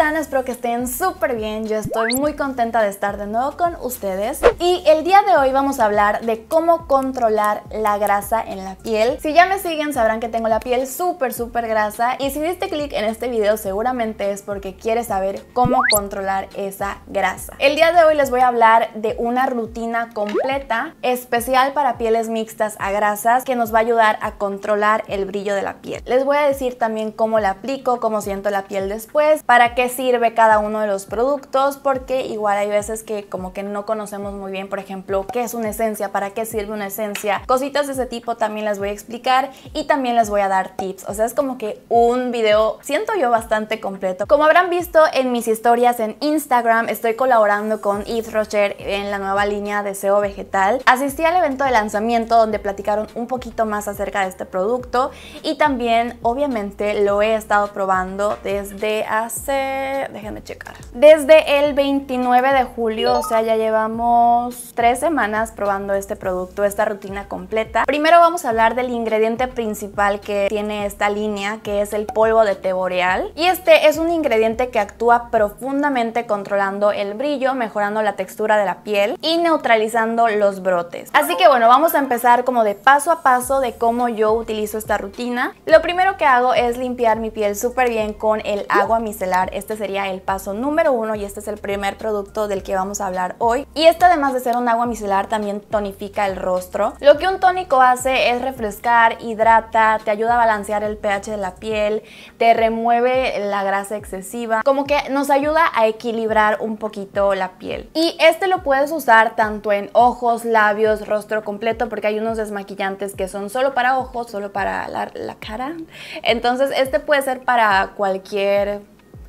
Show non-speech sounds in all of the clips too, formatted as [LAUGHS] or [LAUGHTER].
Espero que estén súper bien. Yo estoy muy contenta de estar de nuevo con ustedes. Y el día de hoy vamos a hablar de cómo controlar la grasa en la piel. Si ya me siguen sabrán que tengo la piel súper, súper grasa. Y si diste clic en este video seguramente es porque quieres saber cómo controlar esa grasa. El día de hoy les voy a hablar de una rutina completa especial para pieles mixtas a grasas que nos va a ayudar a controlar el brillo de la piel. Les voy a decir también cómo la aplico, cómo siento la piel después, para que sirve cada uno de los productos porque igual hay veces que como que no conocemos muy bien, por ejemplo, qué es una esencia, para qué sirve una esencia. Cositas de ese tipo también las voy a explicar y también les voy a dar tips. O sea, es como que un video, siento yo, bastante completo. Como habrán visto en mis historias en Instagram, estoy colaborando con Yves Rocher en la nueva línea de SEO vegetal. Asistí al evento de lanzamiento donde platicaron un poquito más acerca de este producto y también obviamente lo he estado probando desde hace Déjenme checar. Desde el 29 de julio, o sea, ya llevamos tres semanas probando este producto, esta rutina completa. Primero vamos a hablar del ingrediente principal que tiene esta línea, que es el polvo de té boreal. Y este es un ingrediente que actúa profundamente controlando el brillo, mejorando la textura de la piel y neutralizando los brotes. Así que bueno, vamos a empezar como de paso a paso de cómo yo utilizo esta rutina. Lo primero que hago es limpiar mi piel súper bien con el agua micelar este sería el paso número uno y este es el primer producto del que vamos a hablar hoy. Y este además de ser un agua micelar también tonifica el rostro. Lo que un tónico hace es refrescar, hidrata, te ayuda a balancear el pH de la piel, te remueve la grasa excesiva, como que nos ayuda a equilibrar un poquito la piel. Y este lo puedes usar tanto en ojos, labios, rostro completo, porque hay unos desmaquillantes que son solo para ojos, solo para la, cara. Entonces este puede ser para cualquier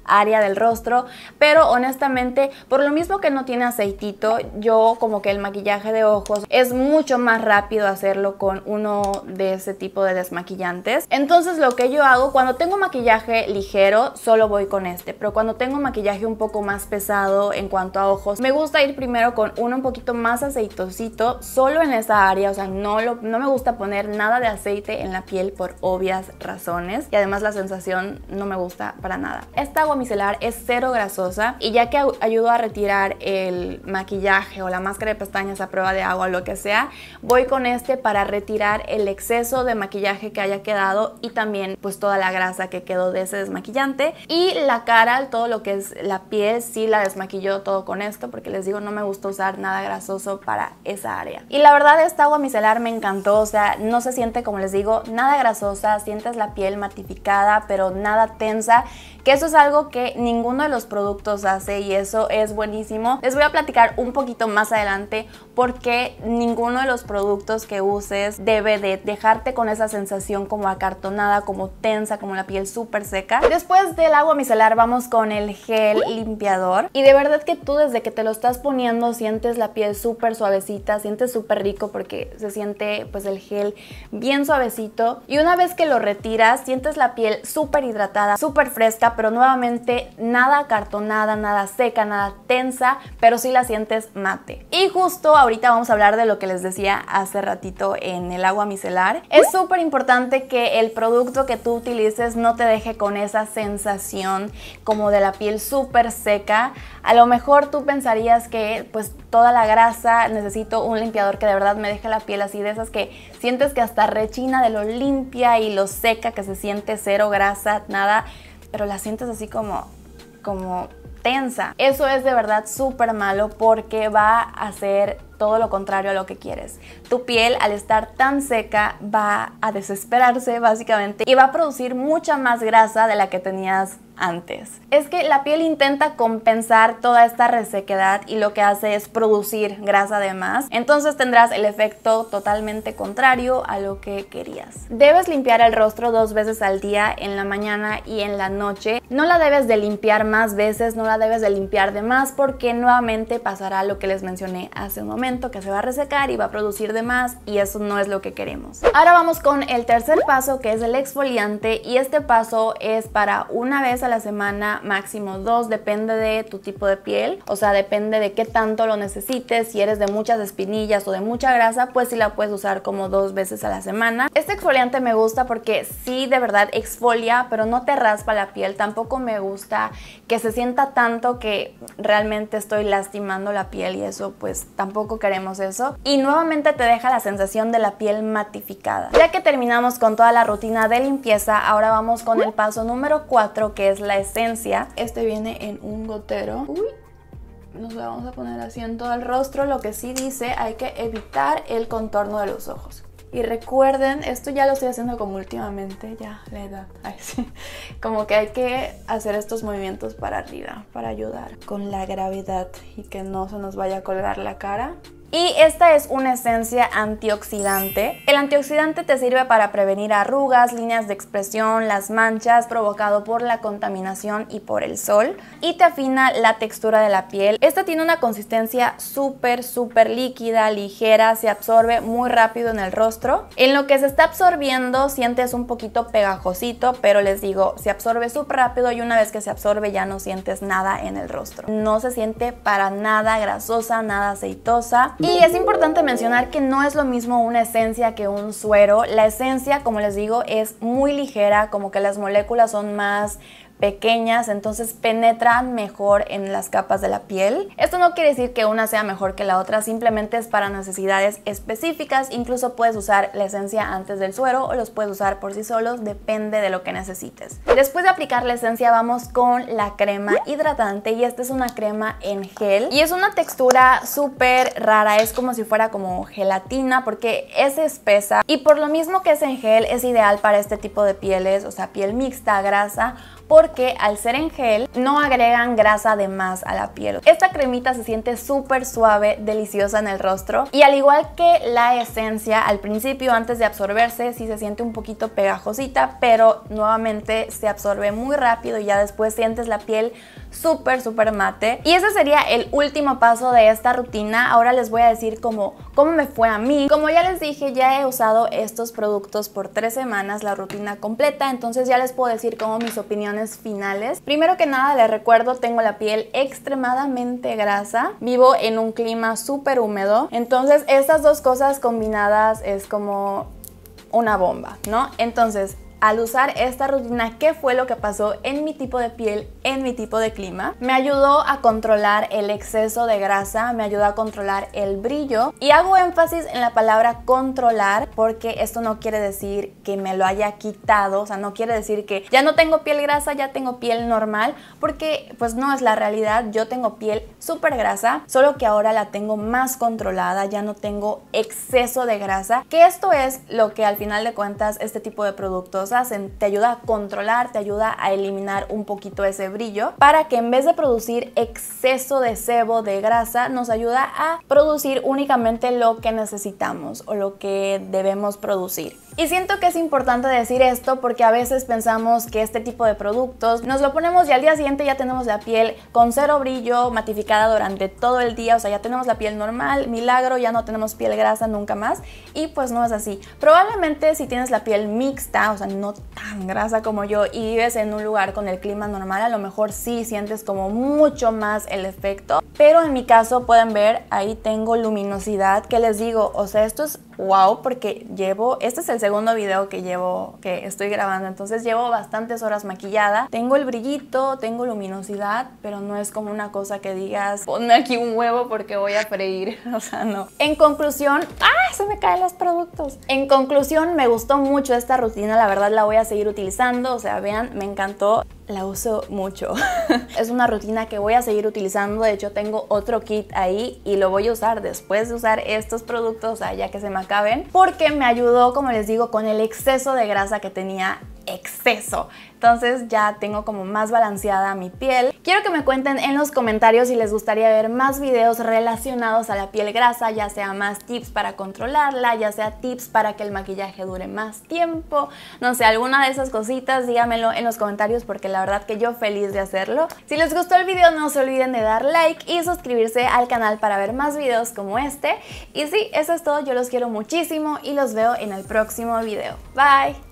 área del rostro, pero honestamente, por lo mismo que no tiene aceitito, yo como que el maquillaje de ojos es mucho más rápido hacerlo con uno de ese tipo de desmaquillantes. Entonces lo que yo hago, cuando tengo maquillaje ligero, solo voy con este, pero cuando tengo maquillaje un poco más pesado en cuanto a ojos, me gusta ir primero con uno un poquito más aceitosito, solo en esa área, o sea, no, lo, no me gusta poner nada de aceite en la piel por obvias razones y además la sensación no me gusta para nada. Esta micelar es cero grasosa y ya que ayudo a retirar el maquillaje o la máscara de pestañas a prueba de agua, o lo que sea, voy con este para retirar el exceso de maquillaje que haya quedado y también pues toda la grasa que quedó de ese desmaquillante y la cara, todo lo que es la piel, si la desmaquillo todo con esto porque les digo no me gusta usar nada grasoso para esa área. Y la verdad esta agua micelar me encantó, o sea, no se siente como les digo nada grasosa, sientes la piel matificada pero nada tensa, que eso es algo que ninguno de los productos hace y eso es buenísimo. Les voy a platicar un poquito más adelante porque ninguno de los productos que uses debe de dejarte con esa sensación como acartonada, como tensa, como la piel súper seca. Después del agua micelar vamos con el gel limpiador y de verdad que tú desde que te lo estás poniendo sientes la piel súper suavecita, sientes súper rico porque se siente pues el gel bien suavecito y una vez que lo retiras sientes la piel súper hidratada, súper fresca, pero nuevamente nada cartonada, nada seca, nada tensa, pero sí la sientes mate. Y justo ahorita vamos a hablar de lo que les decía hace ratito en el agua micelar. Es súper importante que el producto que tú utilices no te deje con esa sensación como de la piel súper seca. A lo mejor tú pensarías que pues toda la grasa, necesito un limpiador que de verdad me deje la piel así de esas que sientes que hasta rechina de lo limpia y lo seca que se siente cero grasa, nada pero la sientes así como, como tensa. Eso es de verdad súper malo porque va a hacer todo lo contrario a lo que quieres. Tu piel al estar tan seca va a desesperarse básicamente y va a producir mucha más grasa de la que tenías antes. Es que la piel intenta compensar toda esta resequedad y lo que hace es producir grasa de más, entonces tendrás el efecto totalmente contrario a lo que querías. Debes limpiar el rostro dos veces al día, en la mañana y en la noche. No la debes de limpiar más veces, no la debes de limpiar de más porque nuevamente pasará lo que les mencioné hace un momento que se va a resecar y va a producir de más y eso no es lo que queremos. Ahora vamos con el tercer paso que es el exfoliante y este paso es para una vez a la semana, máximo dos, depende de tu tipo de piel, o sea, depende de qué tanto lo necesites, si eres de muchas espinillas o de mucha grasa, pues si la puedes usar como dos veces a la semana. Este exfoliante me gusta porque sí de verdad exfolia, pero no te raspa la piel, tampoco me gusta que se sienta tanto que realmente estoy lastimando la piel y eso pues tampoco queremos eso. Y nuevamente te deja la sensación de la piel matificada. Ya que terminamos con toda la rutina de limpieza, ahora vamos con el paso número 4 que es la esencia. Este viene en un gotero. Uy nos lo vamos a poner así en todo el rostro, lo que sí dice hay que evitar el contorno de los ojos. Y recuerden, esto ya lo estoy haciendo como últimamente, ya la edad, [LAUGHS] ay, sí. como que hay que hacer estos movimientos para arriba, para ayudar con la gravedad y que no se nos vaya a colgar la cara. Y esta es una esencia antioxidante. El antioxidante te sirve para prevenir arrugas, líneas de expresión, las manchas provocado por la contaminación y por el sol. Y te afina la textura de la piel. Esta tiene una consistencia súper, súper líquida, ligera, se absorbe muy rápido en el rostro. En lo que se está absorbiendo sientes un poquito pegajosito, pero les digo, se absorbe súper rápido y una vez que se absorbe ya no sientes nada en el rostro. No se siente para nada grasosa, nada aceitosa y es importante mencionar que no es lo mismo una esencia que un suero. La esencia, como les digo, es muy ligera, como que las moléculas son más pequeñas, entonces penetran mejor en las capas de la piel. Esto no quiere decir que una sea mejor que la otra, simplemente es para necesidades específicas, incluso puedes usar la esencia antes del suero o los puedes usar por sí solos, depende de lo que necesites. Después de aplicar la esencia vamos con la crema hidratante y esta es una crema en gel y es una textura súper rara, es como si fuera como gelatina porque es espesa y por lo mismo que es en gel es ideal para este tipo de pieles, o sea piel mixta, grasa porque al ser en gel no agregan grasa de más a la piel. Esta cremita se siente súper suave, deliciosa en el rostro y al igual que la esencia al principio antes de absorberse sí se siente un poquito pegajosita pero nuevamente se absorbe muy rápido y ya después sientes la piel súper súper mate y ese sería el último paso de esta rutina ahora les voy a decir cómo, cómo me fue a mí como ya les dije ya he usado estos productos por tres semanas la rutina completa entonces ya les puedo decir cómo mis opiniones finales. Primero que nada, les recuerdo, tengo la piel extremadamente grasa, vivo en un clima súper húmedo, entonces estas dos cosas combinadas es como una bomba, ¿no? Entonces, al usar esta rutina qué fue lo que pasó en mi tipo de piel, en mi tipo de clima. Me ayudó a controlar el exceso de grasa, me ayudó a controlar el brillo y hago énfasis en la palabra controlar porque esto no quiere decir que me lo haya quitado, o sea, no quiere decir que ya no tengo piel grasa, ya tengo piel normal, porque pues no es la realidad, yo tengo piel súper grasa, solo que ahora la tengo más controlada, ya no tengo exceso de grasa, que esto es lo que al final de cuentas este tipo de productos te ayuda a controlar, te ayuda a eliminar un poquito ese brillo para que en vez de producir exceso de sebo, de grasa, nos ayuda a producir únicamente lo que necesitamos o lo que debemos producir. Y siento que es importante decir esto porque a veces pensamos que este tipo de productos nos lo ponemos y al día siguiente ya tenemos la piel con cero brillo, matificada durante todo el día, o sea, ya tenemos la piel normal, milagro, ya no tenemos piel grasa nunca más y pues no es así. Probablemente si tienes la piel mixta, o sea, no tan grasa como yo y vives en un lugar con el clima normal, a lo mejor sí sientes como mucho más el efecto. Pero en mi caso pueden ver, ahí tengo luminosidad, que les digo, o sea, esto es wow porque llevo, este es el segundo video que llevo, que estoy grabando, entonces llevo bastantes horas maquillada. Tengo el brillito, tengo luminosidad, pero no es como una cosa que digas, ponme aquí un huevo porque voy a freír, [LAUGHS] o sea, no. En conclusión, ¡ah! Se me caen los productos. En conclusión, me gustó mucho esta rutina, la verdad la voy a seguir utilizando, o sea, vean, me encantó, la uso mucho. [LAUGHS] es una rutina que voy a seguir utilizando, de hecho tengo otro kit ahí y lo voy a usar después de usar estos productos, o sea, ya que se me acaben, porque me ayudó, como les digo, con el exceso de grasa que tenía exceso. Entonces ya tengo como más balanceada mi piel. Quiero que me cuenten en los comentarios si les gustaría ver más videos relacionados a la piel grasa, ya sea más tips para controlarla, ya sea tips para que el maquillaje dure más tiempo, no sé, alguna de esas cositas, dígamelo en los comentarios porque la verdad que yo feliz de hacerlo. Si les gustó el video no se olviden de dar like y suscribirse al canal para ver más videos como este. Y sí, eso es todo, yo los quiero muchísimo y los veo en el próximo video. Bye!